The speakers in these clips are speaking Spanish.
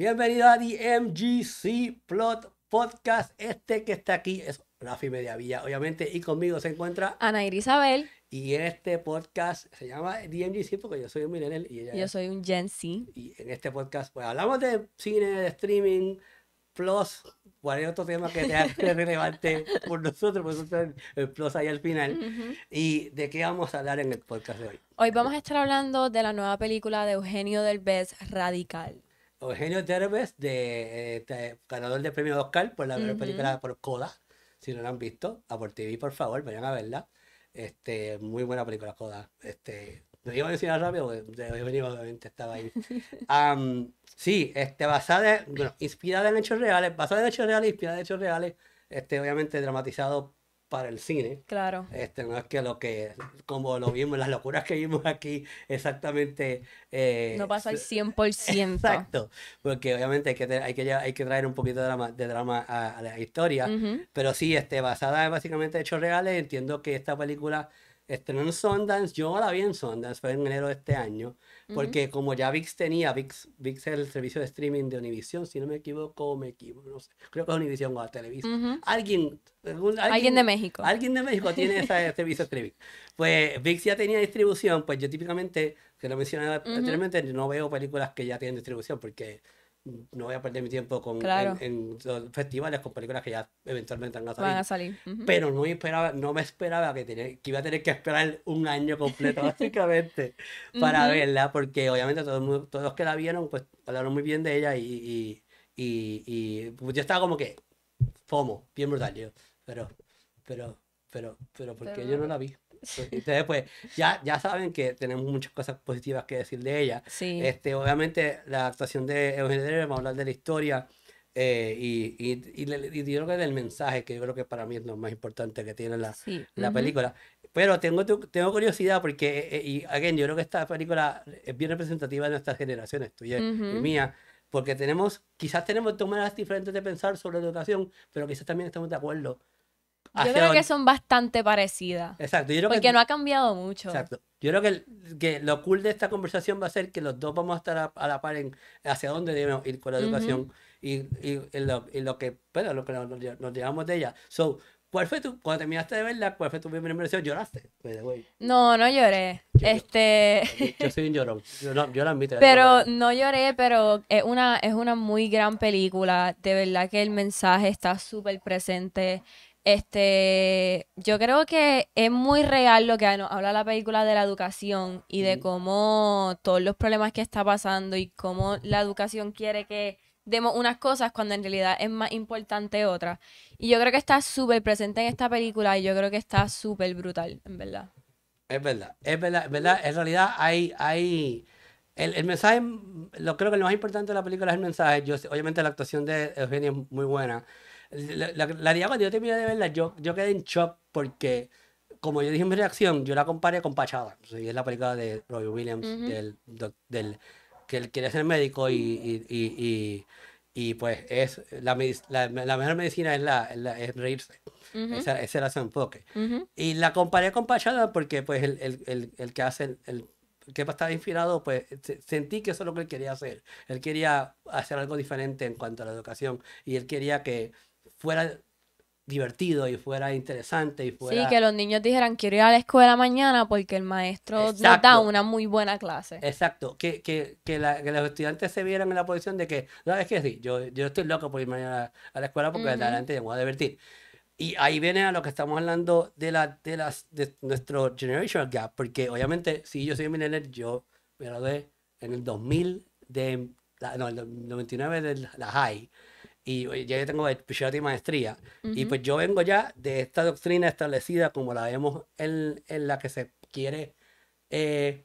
Bienvenido a DMGC Plot Podcast. Este que está aquí es Rafi Villa, obviamente, y conmigo se encuentra Ana Isabel. Y este podcast se llama DMGC porque yo soy un millennial y ella Yo soy un Gen Z. Y en este podcast pues hablamos de cine, de streaming, plus cualquier otro tema que sea relevante por nosotros, por pues, nosotros el plus ahí al final. ¿Y de qué vamos a hablar en el podcast de hoy? Hoy vamos a estar hablando de la nueva película de Eugenio Derbez, Radical. Eugenio Derbez, de, este, ganador del premio Oscar por la película por Coda. Si no la han visto, a por TV, por favor, vayan a verla. Este, muy buena película, Coda. Este, lo iba a decir rápido, Eugenio obviamente estaba ahí. sí, este, basada, inspirada en hechos reales, basada en hechos reales, inspirada en hechos reales, este, obviamente dramatizado para el cine. Claro. Este, no es que lo que, como lo vimos, las locuras que vimos aquí, exactamente... Eh, no pasa al 100%. Exacto, porque obviamente hay que, hay que, hay que traer un poquito de drama, de drama a, la historia, pero sí, este, basada básicamente hechos reales, entiendo que esta película estrenó en Sundance, yo la vi en Sundance, fue en enero de este año, porque como ya VIX tenía, VIX, VIX es el servicio de streaming de Univision, si no me equivoco, me equivoco, no sé, creo que es Univision o Televisa. ¿Alguien, alguien, de México. Alguien de México tiene ese servicio de streaming. Pues VIX ya tenía distribución, pues yo típicamente, que lo mencionaba anteriormente, no veo películas que ya tienen distribución porque no voy a perder mi tiempo con, en, festivales con películas que ya eventualmente van a salir. a salir. Pero no, esperaba, no me esperaba que, tener que iba a tener que esperar un año completo, básicamente, para verla, porque obviamente todos los que la vieron, pues hablaron muy bien de ella y, y, pues, yo estaba como que FOMO, bien brutal, yo. Pero, pero, pero, pero, porque yo no la vi. Entonces, pues, ya, ya saben que tenemos muchas cosas positivas que decir de ella. Este, obviamente, la actuación de Eugenio vamos a hablar de la historia eh, y, y, y, yo creo que del mensaje, que yo creo que para mí es lo más importante que tiene la, la película. Pero tengo, tengo curiosidad porque, eh, eh, y again, yo creo que esta película es bien representativa de nuestras generaciones, tuya y mía porque tenemos, quizás tenemos dos maneras diferentes de pensar sobre la educación, pero quizás también estamos de acuerdo yo creo que son bastante parecidas. Exacto. Yo creo porque no ha cambiado mucho. Exacto. Yo creo que, que, lo cool de esta conversación va a ser que los dos vamos a estar a, la par en hacia dónde debemos ir con la educación y, y, lo, lo, que, bueno, lo que nos, llevamos de ella. So, ¿cuál fue tu, cuando terminaste de verla, cuál fue tu primera impresión? ¿Lloraste? No, no lloré. Yo, este... Yo, yo soy un llorón. Yo, no, la admito. Pero no lloré, pero es una, es una muy gran película. De verdad que el mensaje está súper presente este, yo creo que es muy real lo que habla la película de la educación y de cómo todos los problemas que está pasando y cómo la educación quiere que demos unas cosas cuando en realidad es más importante otra Y yo creo que está súper presente en esta película y yo creo que está súper brutal, en verdad. Es verdad, es verdad, verdad. En realidad hay, hay, el, mensaje, lo creo que lo más importante de la película es el mensaje. Yo, obviamente la actuación de Eugenia es muy buena. La, la, la cuando yo terminé de verla, yo, yo quedé en shock porque, como yo dije en mi reacción, yo la comparé con Pachada. es la película de Roy Williams, del, del, que él quiere ser médico y, y, y, y pues es la, la, la, mejor medicina es, la, es reírse. ese, era su enfoque. Y la comparé con Pachada porque pues el, el, el, el que hace el que estaba inspirado, pues sentí que eso es lo que él quería hacer. Él quería hacer algo diferente en cuanto a la educación y él quería que fuera divertido y fuera interesante y fuera... Sí, que los niños dijeran, quiero ir a la escuela mañana porque el maestro da una muy buena clase. Exacto, que, que, que, los estudiantes se vieran en la posición de que, no, es que sí, yo, yo estoy loco por ir mañana a la escuela porque adelante me voy a divertir. Y ahí viene a lo que estamos hablando de, la, de, las, de nuestro generational gap, porque obviamente si yo soy millennial, yo me gradué en el 2000 de... No, en el 99 de la high y ya yo tengo especialidad y maestría. Y pues yo vengo ya de esta doctrina establecida como la vemos en, la que se quiere eh,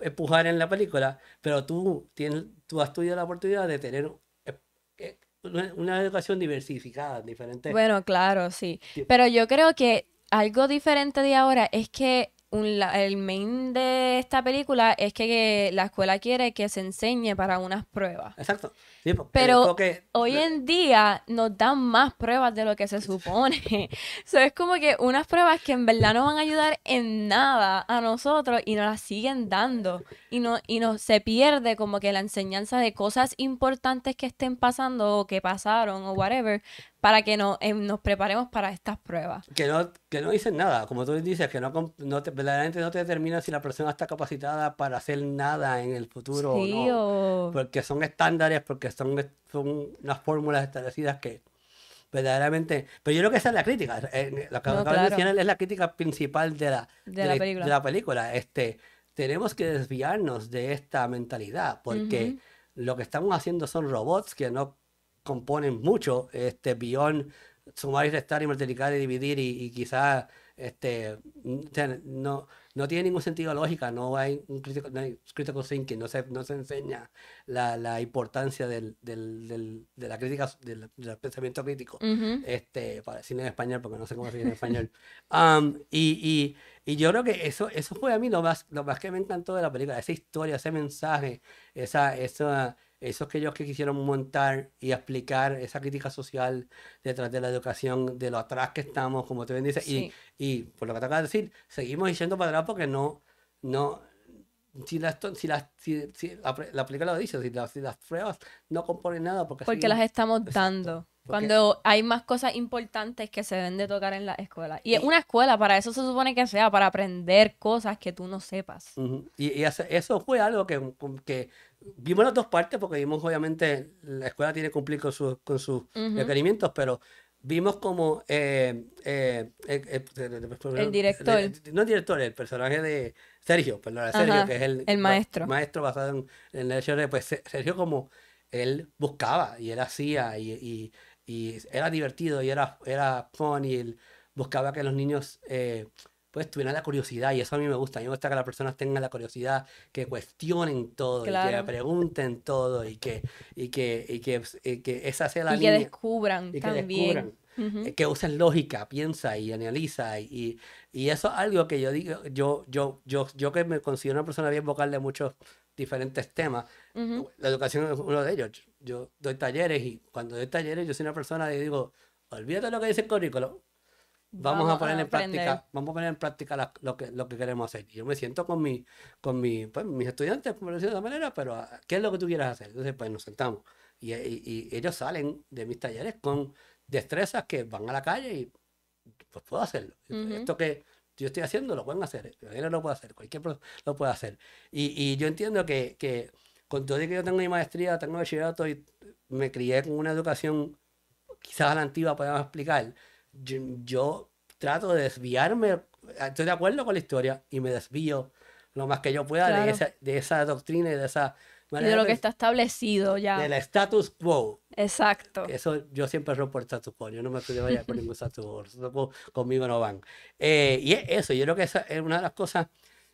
empujar en la película, pero tú, tienes, tú has tenido la oportunidad de tener eh, eh, una, educación diversificada, diferente. Bueno, claro, sí. Pero yo creo que algo diferente de ahora es que el main de esta película es que, la escuela quiere que se enseñe para unas pruebas. Exacto. Pero hoy en día nos dan más pruebas de lo que se supone. so, es como que unas pruebas que en verdad no van a ayudar en nada a nosotros y nos las siguen dando. Y, no, y no, se pierde como que la enseñanza de cosas importantes que estén pasando o que pasaron o whatever para que no, em, nos preparemos para estas pruebas. Que no, que no dicen nada, como tú dices, que no, no verdaderamente no te determina si la persona está capacitada para hacer nada en el futuro o no. Porque son estándares, porque son, unas fórmulas establecidas que verdaderamente. Pero yo creo que esa es la crítica. Eh, eh, lo que de es la crítica principal de la, la, película. Este, tenemos que desviarnos de esta mentalidad, porque lo que estamos haciendo son robots que no componen mucho, este, beyond sumar y restar y multiplicar y dividir y, y quizás este, no, no tiene ningún sentido lógica, no hay un critical, no hay thinking, no se, no se enseña la, la importancia del, del, del, de la crítica, del, pensamiento crítico, este, para decirlo en español, porque no sé cómo se en español. Um, y, y, y, yo creo que eso, eso fue a mí lo más, lo más que me encantó de la película, esa historia, ese mensaje, esa... esa esos que ellos que quisieron montar y explicar esa crítica social detrás de la educación, de lo atrás que estamos, como te bien dices, y, por lo que te acabas de decir, seguimos yendo para atrás porque no, no, si, las, si, las, la, lo dice, si las, pruebas no componen nada porque... Porque las estamos dando. Cuando hay más cosas importantes que se deben de tocar en la escuela. Y, una escuela, para eso se supone que sea, para aprender cosas que tú no sepas. Y, eso, fue algo que vimos las dos partes porque vimos obviamente la escuela tiene que cumplir con, sus con sus requerimientos, pero vimos como eh, eh, eh, el director, no el director, el personaje de Sergio, perdón, Sergio, que es el, maestro. maestro basado en, la el pues Sergio como él buscaba y él hacía y, era divertido y era, era fun y él buscaba que los niños pues tuvieran la curiosidad, y eso a mí me gusta, a mí me gusta que las personas tengan la curiosidad, que cuestionen todo, y que pregunten todo, y que, y que, y que, que esa sea la línea. Que descubran y también. que eh, que usen lógica, piensa y analiza. Y, y, eso es algo que yo digo, yo, yo, yo, yo que me considero una persona bien vocal de muchos diferentes temas, la educación es uno de ellos. Yo, doy talleres y cuando doy talleres yo soy una persona y digo, olvídate lo que dice el currículo, Vamos, a poner en práctica, vamos a poner en práctica lo, que, lo que queremos hacer. Yo me siento con, mi, con mi, pues, mis estudiantes, por decirlo de una manera, pero ah, ¿qué es lo que tú quieras hacer? Entonces, pues nos sentamos. Eh, y, y, ellos salen de mis talleres con destrezas que van a la calle y pues puedo hacerlo. Esto que yo estoy haciendo lo pueden hacer, cualquiera lo puede hacer, cualquier lo puede hacer. Y, y yo entiendo que, que con todo que yo tengo mi maestría, tengo bachillerato y me crié con una educación quizás a la antigua, podemos explicar, yo, trato de desviarme, estoy de acuerdo con la historia y me desvío lo más que yo pueda de, esa, de esa doctrina y de esa De lo que está establecido ya. Del status quo. Exacto. Eso yo siempre rompo el status quo. Yo no me estoy vaya por ningún status quo. conmigo no van. Eh, y eso, yo creo que esa es una de las cosas.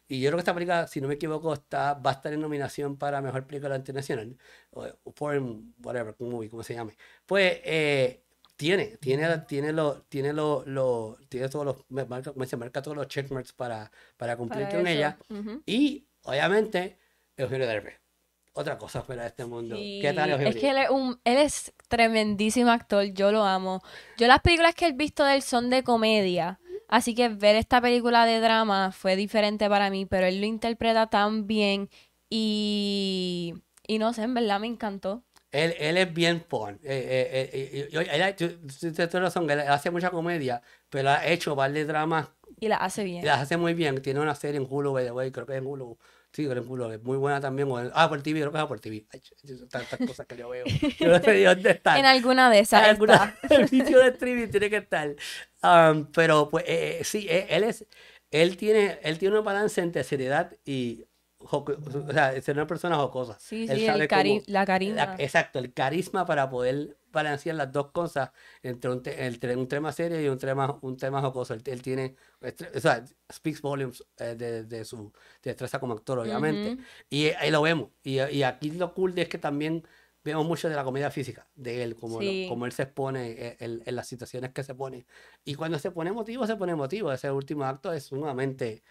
Y yo creo que esta película, si no me equivoco, está, va a estar en nominación para Mejor Película Internacional. O, o whatever, como se llame. Pues eh, tiene, tiene, tiene, lo, tiene, lo, lo, tiene todos los, me marca, marca todos los checkmarks para, para cumplir con ella. Y obviamente, Eugenio Derbe. Otra cosa fuera de este mundo. ¿Qué tal, Eugenio? Es que él es, él es tremendísimo actor, yo lo amo. Yo las películas que he visto de él son de comedia. Así que ver esta película de drama fue diferente para mí, pero él lo interpreta tan bien y, y no sé, en verdad me encantó. Él, él es bien pon Eh, eh, eh, él, eh, razón, él hace mucha comedia, pero ha hecho varios dramas. Y la hace bien. Y las hace muy bien. Tiene una serie en Hulu, by the creo que es en Hulu. Sí, creo en Hulu. Es muy buena también. Ah, por TV, creo que es por TV. Hay tantas cosas que yo veo. Yo no sé dónde está. en alguna de esas. En alguna sitio de streaming tiene que estar. Um, pero pues eh, eh, sí, él, es. Él tiene, él tiene un balance entre seriedad y o sea, ser una persona jocosa. Sí, sí, la carisma. exacto, el carisma para poder balancear las dos cosas entre un, tema serio y un tema, un tema jocoso. Él, él tiene, o sea, speaks volumes eh, de, de, su destreza como actor, obviamente. Y ahí lo vemos. Y, y, aquí lo cool es que también vemos mucho de la comedia física de él, como, como él se expone en, eh, en, las situaciones que se pone. Y cuando se pone emotivo, se pone emotivo. Ese último acto es sumamente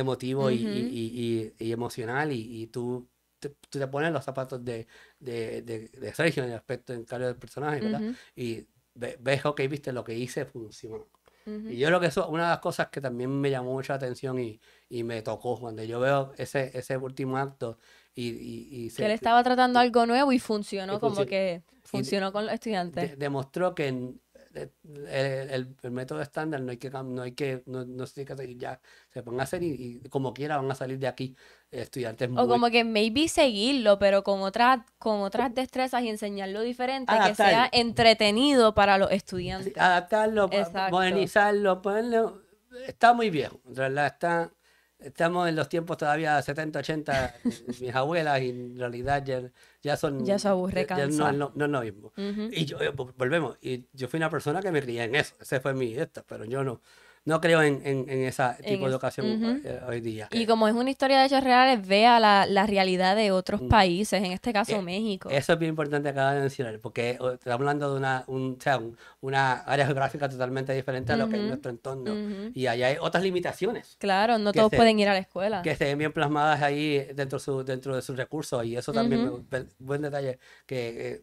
emotivo y, y, y, y, emocional y, tú, te, tú te pones los zapatos de, de, de, de Sergio en el aspecto en cambio del personaje, ¿verdad? Y ves, ok, viste, lo que hice funcionó. Y yo creo que eso una de las cosas que también me llamó mucha atención y, y me tocó cuando yo veo ese, ese último acto y... y, se, que él estaba tratando algo nuevo y funcionó, como que funcionó con los estudiantes. demostró que el, el, método estándar no hay que no hay que no, se tiene que seguir ya se van a hacer y, como quiera van a salir de aquí estudiantes muy... o como que maybe seguirlo pero con otras con otras destrezas y enseñarlo diferente que sea entretenido para los estudiantes adaptarlo modernizarlo está muy viejo en realidad está estamos en los tiempos todavía 70, 80, mis abuelas y en realidad ya, son... Ya se aburre, ya, no, no, no, es lo mismo. Y yo, eh, volvemos, y yo fui una persona que me ría en eso, ese fue mi esto, pero yo no no creo en, en, en ese tipo de educación eh, hoy, día. Y como es una historia de hechos reales, vea la, la realidad de otros mm. países, en este caso eh, México. Eso es bien importante acaba de mencionar, porque eh, estamos hablando de una, un, sea, una área geográfica totalmente diferente a lo que es nuestro entorno. Y allá hay otras limitaciones. Claro, no todos pueden ir a la escuela. Que estén bien plasmadas ahí dentro, su, dentro de sus recursos. Y eso también, buen detalle, que...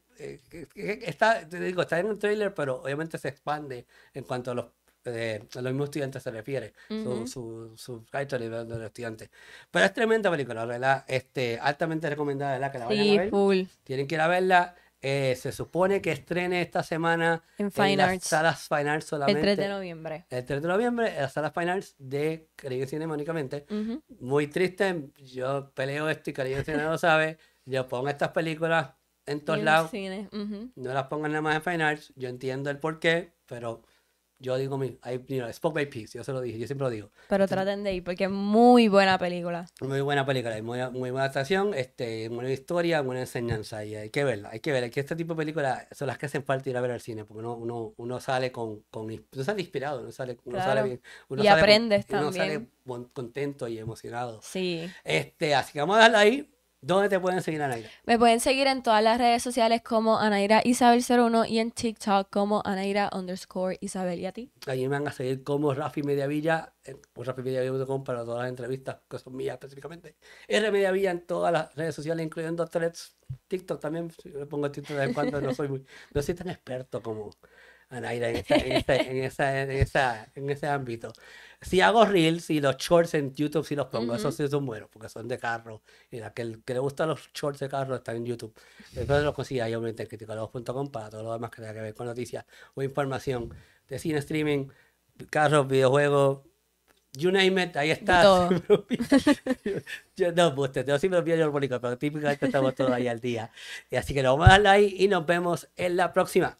está, te digo, está en un trailer, pero obviamente se expande en cuanto a los a los mismos estudiantes se refiere, su, su, su de los estudiantes. Pero es tremenda película, ¿verdad? Este, altamente recomendada, ¿verdad? Que la a ver. Tienen que ir a verla. Eh, se supone que estrene esta semana en, las salas Fine solamente. El 3 de noviembre. El 3 de noviembre, en las salas Fine Arts de Caribe Cine, únicamente. Muy triste, yo peleo esto y Caribe no lo sabe. Yo pongo estas películas en todos lados. No las pongan nada más en Fine Yo entiendo el porqué, pero yo digo, mira, spoke yo se lo dije, yo siempre lo digo. Pero este, traten de ir porque es muy buena película. Muy buena película, muy, muy buena actuación, este, buena historia, buena enseñanza y hay que verla, hay que verla. que este tipo de películas son las que hacen falta ir a ver al cine porque uno, uno, uno sale con, con, inspirado, uno sale, uno sale bien. y sale, aprendes también. Uno sale contento y emocionado. Sí. Este, así que vamos a darla ahí. ¿Dónde te pueden seguir, Anaira? Me pueden seguir en todas las redes sociales como Anaira Isabel01 y en TikTok como Anaira underscore Isabel. ¿Y a ti? Allí me van a seguir como Rafi Mediavilla, eh, por pues rafimediavilla.com para todas las entrevistas que son mías específicamente. R Mediavilla en todas las redes sociales, incluyendo threads, TikTok también. le pongo TikTok de vez en cuando, no soy No soy tan experto como en, esa, en, esa, en, ese ámbito. Si hago reels y los shorts en YouTube, si los pongo, esos sí son buenos, porque son de carro. Y que, le gusta los shorts de carro está en YouTube. Después los consigue ahí, obviamente, en para todo lo demás que tenga que ver con noticias o información de cine, streaming, carros, videojuegos, You name it, ahí está. yo, no, usted, pues, yo siempre pido el pero típicamente estamos todos ahí al día. Y así que lo vamos a ahí y nos vemos en la próxima.